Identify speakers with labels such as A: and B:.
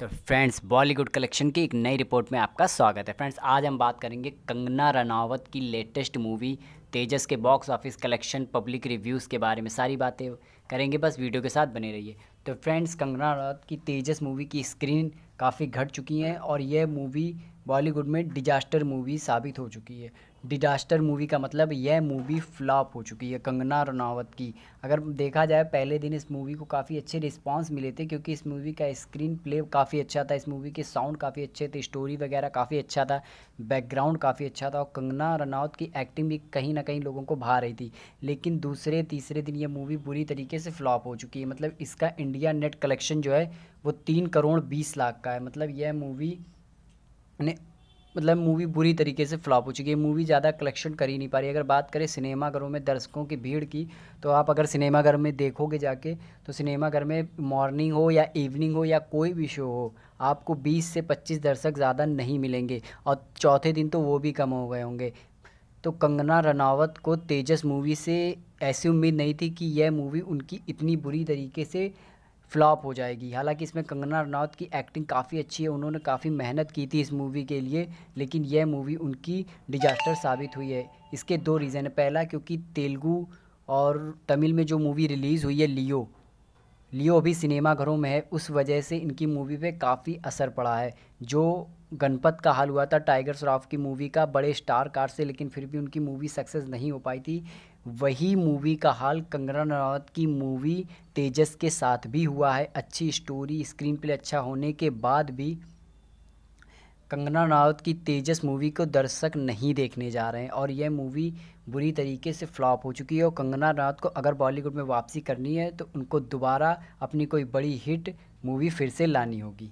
A: तो friends Bollywood collection की एक नई रिपोर्ट में आपका स्वागत है फ्रेंड्स आज हम बात करेंगे कंगना रनावत की लेटेस्ट मूवी तेजस के box office collection public reviews के बारे में सारी बातें करेंगे बस वीडियो के साथ बने रहिए तो फ्रेंड्स कंगना रनावत की तेजस मूवी की स्क्रीन काफ़ी घट चुकी हैं और यह मूवी बॉलीवुड में डिजास्टर मूवी साबित हो चुकी है डिजास्टर मूवी का मतलब यह मूवी फ्लॉप हो चुकी है कंगना रनावत की अगर देखा जाए पहले दिन इस मूवी को काफ़ी अच्छे रिस्पांस मिले थे क्योंकि इस मूवी का स्क्रीन प्ले काफ़ी अच्छा था इस मूवी के साउंड काफ़ी अच्छे थे स्टोरी वगैरह काफ़ी अच्छा था बैकग्राउंड काफ़ी अच्छा था और कंगना रनावत की एक्टिंग भी कहीं ना कहीं लोगों को भा रही थी लेकिन दूसरे तीसरे दिन यह मूवी बुरी तरीके से फ्लॉप हो चुकी है मतलब इसका इंडिया नेट कलेक्शन जो है वो तीन करोड़ बीस लाख का है मतलब यह मूवी ने मतलब मूवी बुरी तरीके से फ्लॉप हो चुकी है मूवी ज़्यादा कलेक्शन कर ही नहीं पा रही अगर बात करें सिनेमाघरों में दर्शकों की भीड़ की तो आप अगर सिनेमाघर में देखोगे जाके तो सिनेमाघर में मॉर्निंग हो या इवनिंग हो या कोई भी शो हो आपको 20 से 25 दर्शक ज़्यादा नहीं मिलेंगे और चौथे दिन तो वो भी कम हो गए होंगे तो कंगना रनावत को तेजस मूवी से ऐसी उम्मीद नहीं थी कि यह मूवी उनकी इतनी बुरी तरीके से फ्लॉप हो जाएगी हालांकि इसमें कंगना रनौत की एक्टिंग काफ़ी अच्छी है उन्होंने काफ़ी मेहनत की थी इस मूवी के लिए लेकिन यह मूवी उनकी डिजास्टर साबित हुई है इसके दो रीज़न है पहला क्योंकि तेलुगू और तमिल में जो मूवी रिलीज़ हुई है लियो लियो भी सिनेमाघरों में है उस वजह से इनकी मूवी पे काफ़ी असर पड़ा है जो गणपत का हाल हुआ था टाइगर श्रॉफ की मूवी का बड़े स्टार कार से लेकिन फिर भी उनकी मूवी सक्सेस नहीं हो पाई थी वही मूवी का हाल कंगना रनौत की मूवी तेजस के साथ भी हुआ है अच्छी स्टोरी स्क्रीन प्ले अच्छा होने के बाद भी कंगना रनौत की तेजस मूवी को दर्शक नहीं देखने जा रहे हैं और यह मूवी बुरी तरीके से फ्लॉप हो चुकी है और कंगना रनौत को अगर बॉलीवुड में वापसी करनी है तो उनको दोबारा अपनी कोई बड़ी हिट मूवी फिर से लानी होगी